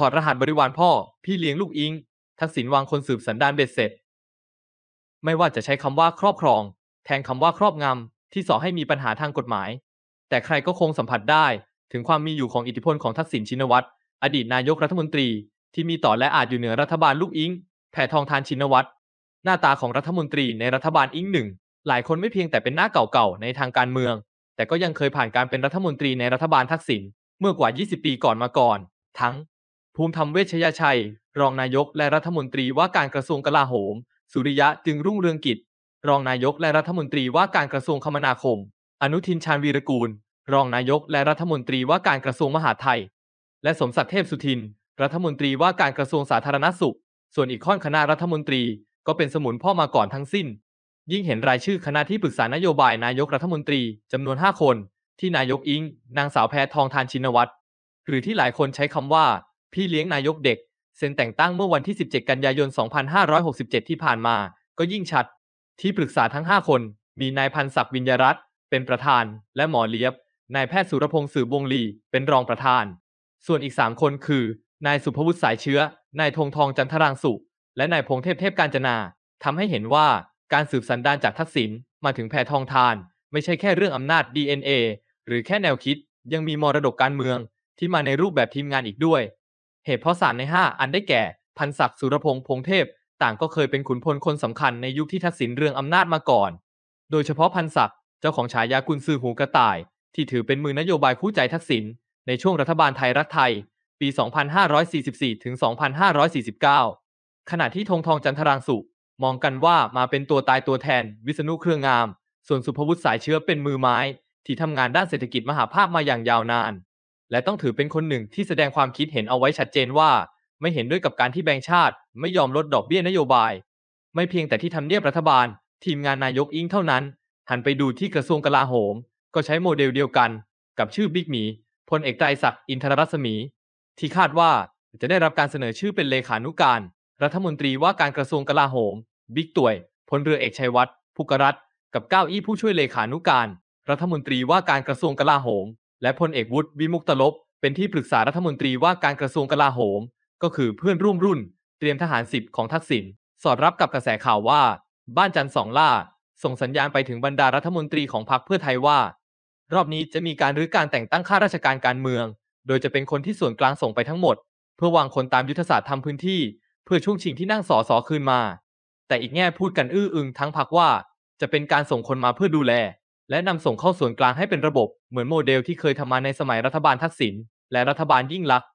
ถอดรหัสบริวารพ่อพี่เลี้ยงลูกอิง ทักษิณวางคนสืบสันดานเบ็ดเสร็จไม่ว่าจะใช้คำว่าครอบครอง แทนคำว่าครอบงำที่ส่อให้มีปัญหาทางกฎหมาย แต่ใครก็คงสัมผัสได้ ถึงความมีอยู่ของอิทธิพลของทักษิณชินวัตร อดีตนายกรัฐมนตรี ที่มีต่อและอาจอยู่เหนือรัฐบาลลูกอิงแผ่ทองทานชินวัตรหน้าตาของรัฐมนตรีในรัฐบาลอิงหนึ่งหลายคนไม่เพียงแต่เป็นหน้าเก่าๆในทางการเมือง แต่ก็ยังเคยผ่านการเป็นรัฐมนตรีในรัฐบาลทักษิณเมื่อกว่า 20 ปีก่อนมาก่อน ทั้งภูมิธรรมเวชยชัย รองนายกและรัฐมนตรีว่าการกระทรวงกลาโหม สุริยะจึงรุ่งเรืองกิจ รองนายกและรัฐมนตรีว่าการกระทรวงคมนาคม อนุทินชาญวีรกูล รองนายกและรัฐมนตรีว่าการกระทรวงมหาดไทย และสมศักดิ์เทพสุทิน รัฐมนตรีว่าการกระทรวงสาธารณสุข ส่วนอีกข้อนคณะรัฐมนตรีก็เป็นสมุนพ่อมาก่อนทั้งสิ้น ยิ่งเห็นรายชื่อคณะที่ปรึกษานโยบายนายกรัฐมนตรีจำนวน 5 คน ที่นายกอิงนางสาวแพทองทานชินวัตรหรือที่หลายคนใช้คำว่าพี่เลี้ยงนายกเด็กเซ็นแต่งตั้งเมื่อวันที่ 17 กันยายน 2567 ที่ผ่านมา ก็ยิ่งชัด ที่ปรึกษาทั้ง 5 คนมีนายพันศักดิ์วิญญรัตน์เป็นประธานและหมอเลียบ นายแพทย์สุรพงศ์สืบวงลี เป็นรองประธาน ส่วนอีก 3 คนคือ นายสุภวุฒิสายเชื้อ นายธงทองจันทรังสุ และนายพงเทพเทพการจนา ทำให้เห็นว่าการสืบสันดานจากทักษิณมาถึงแพทองทาน ไม่ใช่แค่เรื่องอำนาจ DNA หรือแค่แนวคิดยังมีมรดกการเมืองที่มาในรูปแบบทีมงานอีกด้วยเหตุเพราะสารใน5อันได้แก่ พันศักดิ์สุรพงษ์พงเทพ ต่างก็เคยเป็นขุนพลคนสำคัญในยุคที่ทักษิณเรืองอำนาจมาก่อน โดยเฉพาะพันศักดิ์เจ้าของฉายากุนซือหูกระต่าย ที่ถือเป็นมือนโยบายคู่ใจทักษิณในช่วงรัฐบาลไทยรักไทยปี 2544 ถึง2549 ขณะที่ธงทองจันทรางสุ มองกันว่ามาเป็นตัวตายตัวแทนวิษณุเครืองาม ส่วนสุภวุฒิสายเชื้อเป็นมือไม้ ที่ทำงานด้านเศรษฐกิจมหาภาคมาอย่างยาวนานและต้องถือเป็นคนหนึ่งที่แสดงความคิดเห็นเอาไว้ชัดเจนว่า ไม่เห็นด้วยกับการที่แบงค์ชาติ ไม่ยอมลดดอกเบี้ยนโยบาย ไม่เพียงแต่ที่ทำเนียบรัฐบาล ทีมงานนายกอิงเท่านั้น หันไปดูที่กระทรวงกลาโหม ก็ใช้โมเดลเดียวกัน กับชื่อบิ๊กหมี พลเอกไตรศักดิ์อินทรรัศมี ที่คาดว่าจะได้รับการเสนอชื่อเป็นเลขานุการ รัฐมนตรีว่าการกระทรวงกลาโหมบิ๊กต่วยพลเรือเอกชัยวัฒน์ภูกรัตกับเก้าอี้ผู้ช่วยเลขานุการรัฐมนตรีว่าการกระทรวงกลาโหมและพลเอกวุฒิวิมุกตลบเป็นที่ปรึกษารัฐมนตรีว่าการกระทรวงกลาโหม ก็คือเพื่อนร่วมรุ่นเตรียมทหารสิบของทักษิณสอดรับกับกระแสข่าวว่าบ้านจันทร์สองล่า ส่งสัญญาณไปถึงบรรดารัฐมนตรีของพรรคเพื่อไทยว่า รอบนี้จะมีการรื้อการแต่งตั้งข้าราชการการเมือง โดยจะเป็นคนที่ส่วนกลางส่งไปทั้งหมด เพื่อวางคนตามยุทธศาสตร์ทำพื้นที่เพื่อ ช่วงชิงที่นั่งสอสอคืนมา แต่อีกแง่พูดกันอื้ออึงทั้งพรรคว่า จะเป็นการส่งคนมาเพื่อดูแลและนำส่งเข้าส่วนกลางให้เป็นระบบเหมือนโมเดลที่เคยทำมาในสมัยรัฐบาลทักษิณและรัฐบาลยิ่งลักษณ์